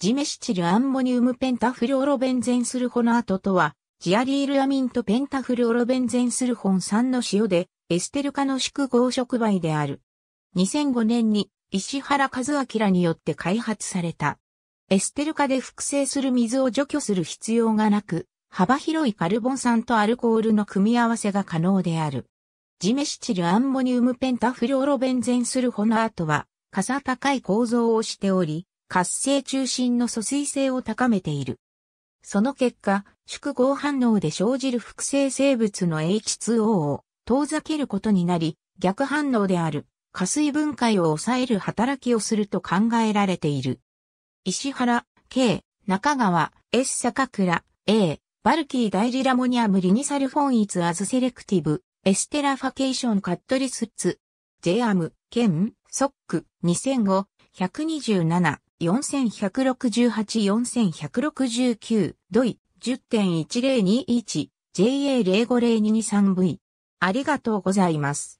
ジメシチルアンモニウムペンタフルオロベンゼンスルホナートとは、ジアリールアミンとペンタフルオロベンゼンスルホン酸の塩で、エステル化の宿合触媒である。2005年に石原和明によって開発された。エステル化で複製する水を除去する必要がなく、幅広いカルボン酸とアルコールの組み合わせが可能である。ジメシチルアンモニウムペンタフルオロベンゼンスルホナートは、かさ高い構造をしており、活性中心の疎水性を高めている。その結果、宿合反応で生じる複製生物の H2O を遠ざけることになり、逆反応である、加水分解を抑える働きをすると考えられている。石原、K、中川、S 坂倉、A、バルキー大イリラモニアムリニサルフォンイツアズセレクティブ、エステラファケーションカットリスッツ、ジェアム、ケン、ソック、2005、127。4168-4169、d o i 10.1021、JA050223V。ありがとうございます。